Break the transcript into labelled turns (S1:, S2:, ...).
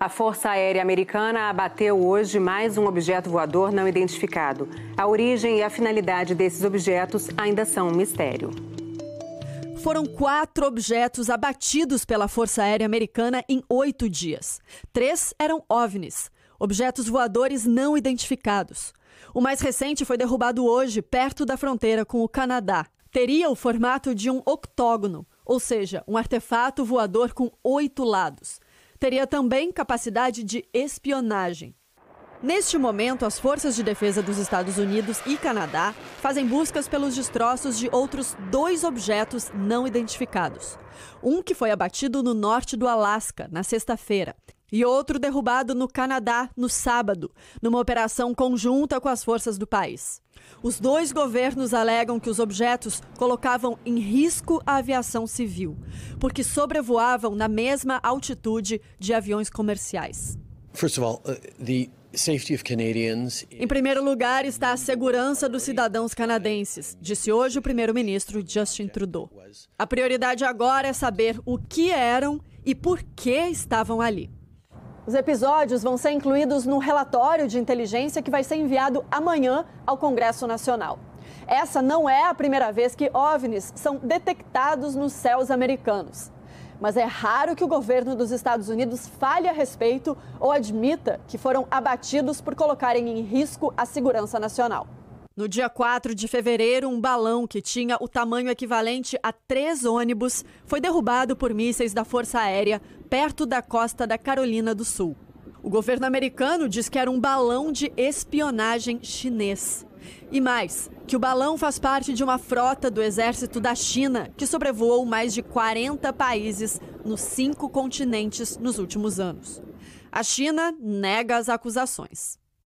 S1: A Força Aérea Americana abateu hoje mais um objeto voador não identificado. A origem e a finalidade desses objetos ainda são um mistério. Foram quatro objetos abatidos pela Força Aérea Americana em oito dias. Três eram OVNIs, objetos voadores não identificados. O mais recente foi derrubado hoje, perto da fronteira com o Canadá. Teria o formato de um octógono, ou seja, um artefato voador com oito lados teria também capacidade de espionagem. Neste momento, as forças de defesa dos Estados Unidos e Canadá fazem buscas pelos destroços de outros dois objetos não identificados. Um que foi abatido no norte do Alasca, na sexta-feira, e outro derrubado no Canadá no sábado, numa operação conjunta com as forças do país. Os dois governos alegam que os objetos colocavam em risco a aviação civil, porque sobrevoavam na mesma altitude de aviões comerciais. First of all, uh, the em primeiro lugar está a segurança dos cidadãos canadenses, disse hoje o primeiro-ministro Justin Trudeau. A prioridade agora é saber o que eram e por que estavam ali. Os episódios vão ser incluídos no relatório de inteligência que vai ser enviado amanhã ao Congresso Nacional. Essa não é a primeira vez que OVNIs são detectados nos céus americanos. Mas é raro que o governo dos Estados Unidos fale a respeito ou admita que foram abatidos por colocarem em risco a segurança nacional. No dia 4 de fevereiro, um balão que tinha o tamanho equivalente a três ônibus foi derrubado por mísseis da Força Aérea perto da costa da Carolina do Sul. O governo americano diz que era um balão de espionagem chinês. E mais, que o balão faz parte de uma frota do exército da China que sobrevoou mais de 40 países nos cinco continentes nos últimos anos. A China nega as acusações.